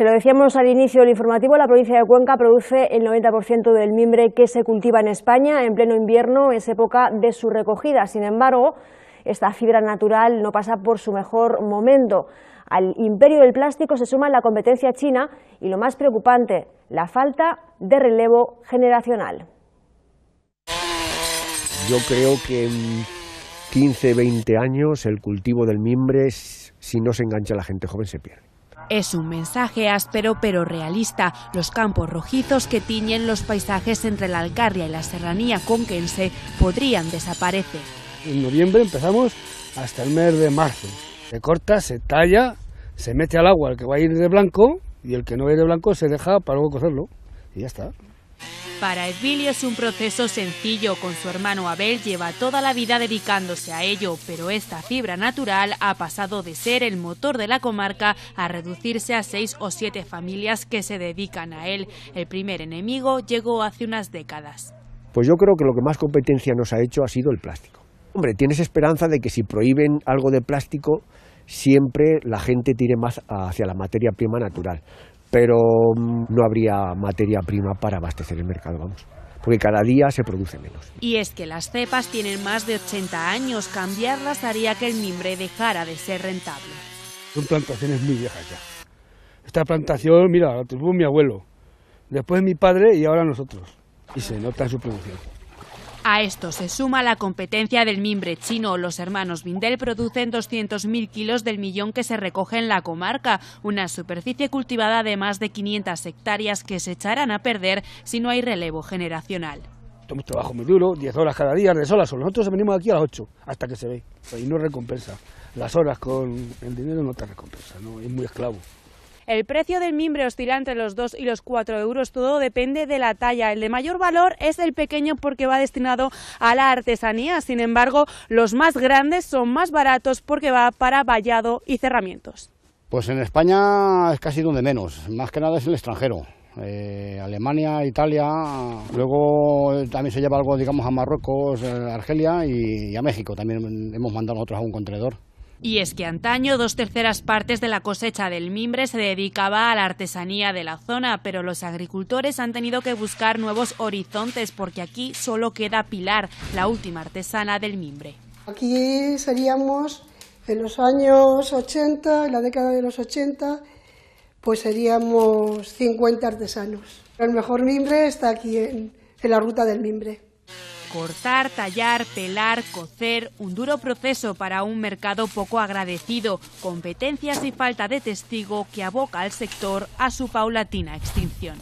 Se lo decíamos al inicio del informativo, la provincia de Cuenca produce el 90% del mimbre que se cultiva en España. En pleno invierno es época de su recogida. Sin embargo, esta fibra natural no pasa por su mejor momento. Al imperio del plástico se suma la competencia china y lo más preocupante, la falta de relevo generacional. Yo creo que en 15, 20 años el cultivo del mimbre, si no se engancha la gente joven, se pierde. Es un mensaje áspero pero realista. Los campos rojizos que tiñen los paisajes entre la Alcarria y la serranía conquense podrían desaparecer. En noviembre empezamos hasta el mes de marzo. Se corta, se talla, se mete al agua el que va a ir de blanco y el que no va a ir de blanco se deja para luego cocerlo. Y ya está. Para Edvilio es un proceso sencillo, con su hermano Abel lleva toda la vida dedicándose a ello, pero esta fibra natural ha pasado de ser el motor de la comarca a reducirse a seis o siete familias que se dedican a él. El primer enemigo llegó hace unas décadas. Pues yo creo que lo que más competencia nos ha hecho ha sido el plástico. Hombre, tienes esperanza de que si prohíben algo de plástico, siempre la gente tire más hacia la materia prima natural pero mm, no habría materia prima para abastecer el mercado, vamos porque cada día se produce menos. Y es que las cepas tienen más de 80 años, cambiarlas haría que el mimbre dejara de ser rentable. Son plantaciones muy viejas ya. Esta plantación, mira, la tuvo mi abuelo, después mi padre y ahora nosotros. Y se nota su producción. A esto se suma la competencia del mimbre chino. Los hermanos Vindel producen 200.000 kilos del millón que se recoge en la comarca, una superficie cultivada de más de 500 hectáreas que se echarán a perder si no hay relevo generacional. un trabajo muy duro, 10 horas cada día, de sol a Nosotros venimos aquí a las 8 hasta que se ve y no recompensa. Las horas con el dinero no te recompensa, es muy esclavo. El precio del mimbre oscila entre los 2 y los 4 euros, todo depende de la talla. El de mayor valor es el pequeño porque va destinado a la artesanía, sin embargo los más grandes son más baratos porque va para vallado y cerramientos. Pues en España es casi donde menos, más que nada es el extranjero. Eh, Alemania, Italia, luego también se lleva algo, digamos, a Marruecos, Argelia y, a México. También hemos mandado otros a un contenedor. Y es que antaño dos terceras partes de la cosecha del mimbre se dedicaba a la artesanía de la zona, pero los agricultores han tenido que buscar nuevos horizontes porque aquí solo queda Pilar, la última artesana del mimbre. Aquí seríamos en los años 80, en la década de los 80, pues seríamos 50 artesanos. El mejor mimbre está aquí en, en la ruta del mimbre cortar, tallar, pelar, cocer, un duro proceso para un mercado poco agradecido, competencias y falta de testigo que aboca al sector a su paulatina extinción.